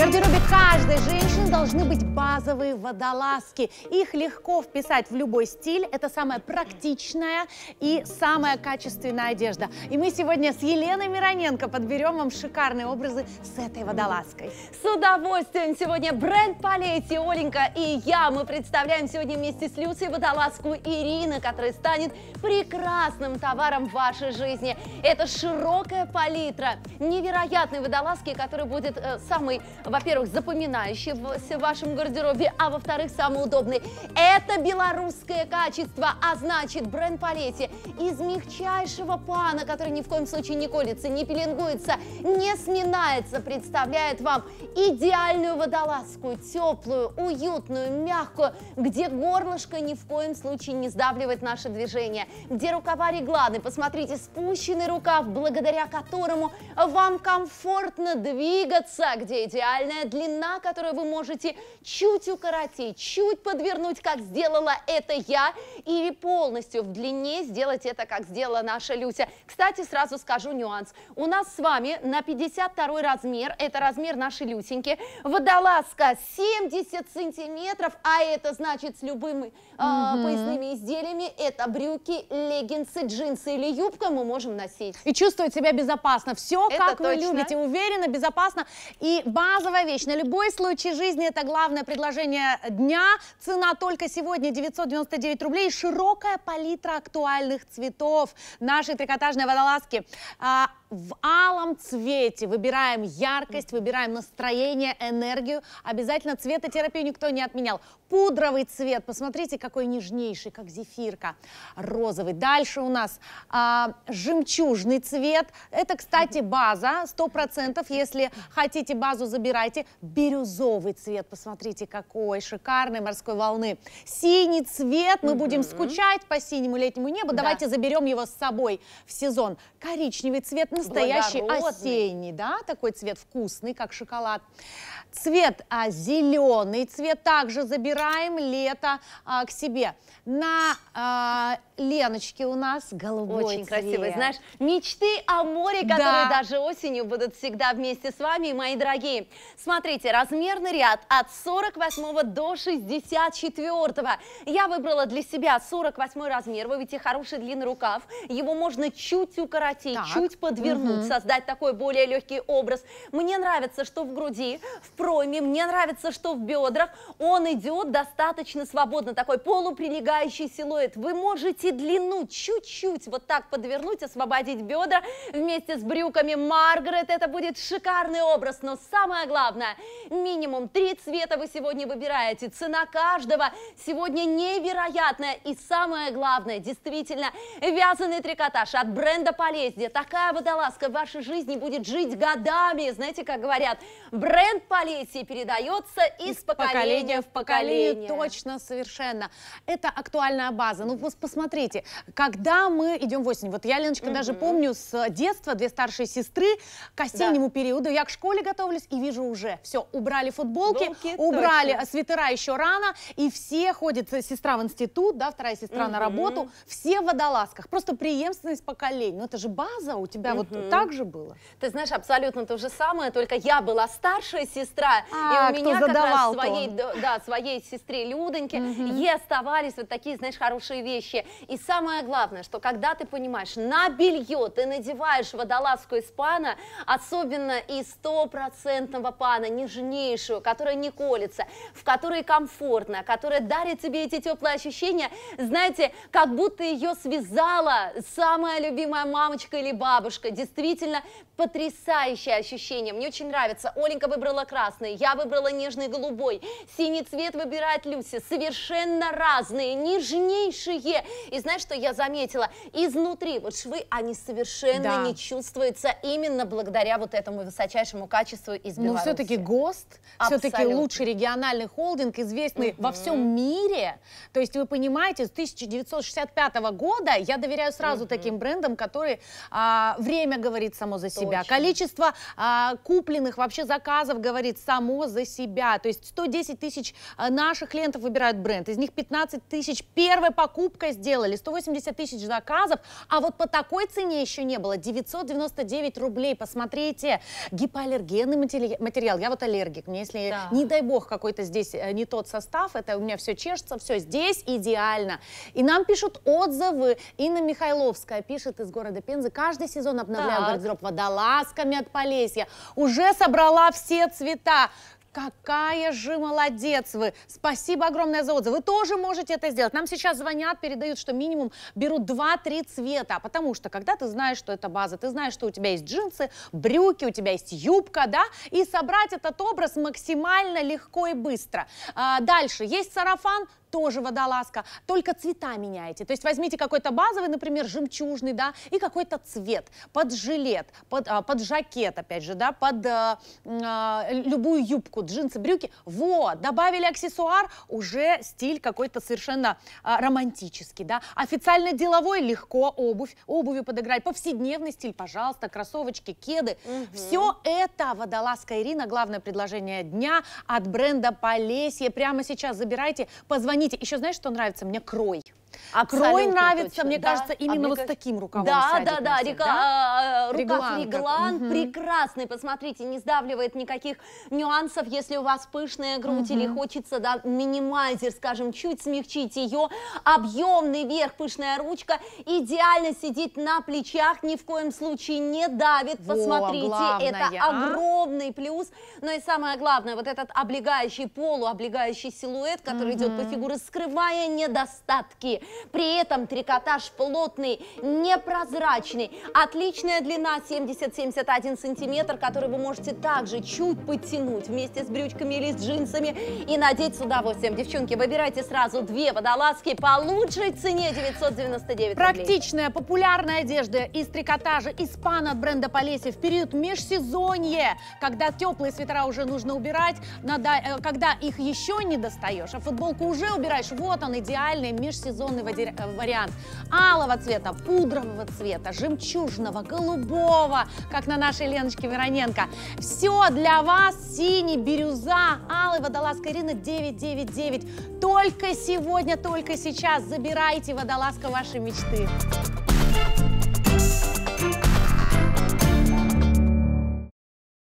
гардеробе каждой женщины должны быть базовые водолазки. Их легко вписать в любой стиль. Это самая практичная и самая качественная одежда. И мы сегодня с Еленой Мироненко подберем вам шикарные образы с этой водолазкой. С удовольствием! Сегодня бренд Палетти, Оленька и я. Мы представляем сегодня вместе с Люцией водолазку Ирина, которая станет прекрасным товаром в вашей жизни. Это широкая палитра, невероятной водолазки, которая будет э, самой во-первых, запоминающиеся в вашем гардеробе, а во-вторых, самый удобный. Это белорусское качество, а значит бренд Палетти из мягчайшего пана, который ни в коем случае не колется, не пеленгуется, не сминается, представляет вам идеальную водолазку, теплую, уютную, мягкую, где горлышко ни в коем случае не сдавливает наше движение, где рукава регланы, посмотрите, спущенный рукав, благодаря которому вам комфортно двигаться, где идеально максимальная длина, которую вы можете чуть укоротить, чуть подвернуть, как сделала это я, или полностью в длине сделать это, как сделала наша Люся. Кстати, сразу скажу нюанс. У нас с вами на 52 размер, это размер нашей Люсеньки, водолазка 70 сантиметров, а это значит с любыми э, угу. поясными изделиями, это брюки, леггинсы, джинсы или юбка мы можем носить. И чувствовать себя безопасно. Все, это как точно. вы любите, уверенно, безопасно. И база Базовая вещь. На любой случай жизни это главное предложение дня. Цена только сегодня 999 рублей. Широкая палитра актуальных цветов нашей трикотажной водолазки. А, в алом цвете выбираем яркость, выбираем настроение, энергию. Обязательно цветотерапию никто не отменял. Пудровый цвет. Посмотрите, какой нежнейший, как зефирка. Розовый. Дальше у нас а, жемчужный цвет. Это, кстати, база. 100%. Если хотите базу забирать, сайте. Бирюзовый цвет, посмотрите, какой шикарный морской волны. Синий цвет, мы будем скучать по синему летнему небу. Да. Давайте заберем его с собой в сезон. Коричневый цвет, настоящий осенний, да, такой цвет вкусный, как шоколад. Цвет а, зеленый, цвет также забираем лето а, к себе. На а, Леночке у нас голубой Очень цвет. красивый, знаешь, мечты о море, которые да. даже осенью будут всегда вместе с вами, мои дорогие. Смотрите, размерный ряд от 48 до 64. Я выбрала для себя 48 размер. Вы видите, хороший длинный рукав. Его можно чуть укоротить, так. чуть подвернуть, угу. создать такой более легкий образ. Мне нравится, что в груди, в проме, мне нравится, что в бедрах. Он идет достаточно свободно, такой полуприлегающий силуэт. Вы можете длину чуть-чуть вот так подвернуть, освободить бедра вместе с брюками Маргарет. Это будет шикарный образ, но самое главное, главное. Минимум три цвета вы сегодня выбираете. Цена каждого сегодня невероятная. И самое главное, действительно, вязаный трикотаж от бренда Полездия. Такая водолазка в вашей жизни будет жить годами. Знаете, как говорят, бренд Полесье передается из, из поколения, поколения в поколение. Точно, совершенно. Это актуальная база. Ну, посмотрите, когда мы идем в осень, вот я, Леночка, угу. даже помню с детства две старшие сестры к осеннему да. периоду, я к школе готовлюсь и вижу уже, уже. Все, убрали футболки, Футболки, убрали точно. Э, свитера еще рано, и все ходят, э, сестра в институт, да, вторая сестра на работу, все в водолазках. Просто преемственность поколений. Ну, это же база, у тебя вот так же было. Ты знаешь, абсолютно то же самое, только я была старшая сестра, а, и у меня как раз своей, да, своей сестре Людоньке ей оставались вот такие, знаешь, хорошие вещи. И самое главное, что когда ты понимаешь, на белье ты надеваешь водолазку испана особенно и стопроцентного пана, нежнейшую, которая не колется, в которой комфортно, которая дарит тебе эти теплые ощущения, знаете, как будто ее связала самая любимая мамочка или бабушка. Действительно потрясающее ощущение. Мне очень нравится. Оленька выбрала красный, я выбрала нежный голубой. Синий цвет выбирает Люси. Совершенно разные, нежнейшие. И знаешь, что я заметила? Изнутри вот швы, они совершенно да. не чувствуются именно благодаря вот этому высочайшему качеству избивания. Ну, все-таки ГОСТ, все-таки лучший региональный холдинг, известный угу. во всем мире. То есть вы понимаете, с 1965 года я доверяю сразу угу. таким брендам, которые а, время говорит само за себя, Точно. количество а, купленных вообще заказов говорит само за себя. То есть 110 тысяч а, наших клиентов выбирают бренд, из них 15 тысяч первой покупкой сделали, 180 тысяч заказов, а вот по такой цене еще не было, 999 рублей. Посмотрите, гипоаллергенный материал материал. Я вот аллергик. Мне если, да. не дай бог, какой-то здесь э, не тот состав, это у меня все чешется, все здесь идеально. И нам пишут отзывы. Инна Михайловская пишет из города Пензы. Каждый сезон обновляю так. гардероб водолазками от Полесья. Уже собрала все цвета. Какая же молодец вы! Спасибо огромное за отзыв. Вы тоже можете это сделать. Нам сейчас звонят, передают, что минимум берут 2-3 цвета. Потому что, когда ты знаешь, что это база, ты знаешь, что у тебя есть джинсы, брюки, у тебя есть юбка, да? И собрать этот образ максимально легко и быстро. А, дальше. Есть сарафан? тоже водолазка, только цвета меняете. То есть возьмите какой-то базовый, например, жемчужный, да, и какой-то цвет под жилет, под, а, под жакет, опять же, да, под а, а, любую юбку, джинсы, брюки. Вот, добавили аксессуар, уже стиль какой-то совершенно а, романтический, да. Официально деловой легко обувь, обуви подыграть, повседневный стиль, пожалуйста, кроссовочки, кеды. Угу. Все это водолазка Ирина, главное предложение дня от бренда Полесье. Прямо сейчас забирайте, позвоните Храните. Еще знаешь, что нравится? Мне крой. А крой нравится, точно. мне да. кажется, а именно а вот с таким рукавом. Да, да, да, носит, Река... да. Э, рукав реглан, угу. прекрасный, посмотрите, не сдавливает никаких нюансов, если у вас пышная грудь угу. или хочется, да, минимайзер, скажем, чуть смягчить ее. Объемный верх, пышная ручка, идеально сидит на плечах, ни в коем случае не давит, Во, посмотрите, главное, это а? огромный плюс. Но и самое главное, вот этот облегающий, полуоблегающий силуэт, который угу. идет по фигуре, скрывая недостатки. При этом трикотаж плотный, непрозрачный, отличная длина 70-71 сантиметр, который вы можете также чуть подтянуть вместе с брючками или с джинсами и надеть с удовольствием. Девчонки, выбирайте сразу две водолазки по лучшей цене 999 Практичная, рублей. популярная одежда из трикотажа, из пана бренда Полеси в период межсезонье, когда теплые свитера уже нужно убирать, надо, э, когда их еще не достаешь, а футболку уже убираешь, вот он идеальный межсезонье традиционный э, вариант алого цвета, пудрового цвета, жемчужного, голубого, как на нашей Леночке Вероненко. Все для вас, синий, бирюза, алый водолазка Ирина 999. Только сегодня, только сейчас забирайте водолазка вашей мечты.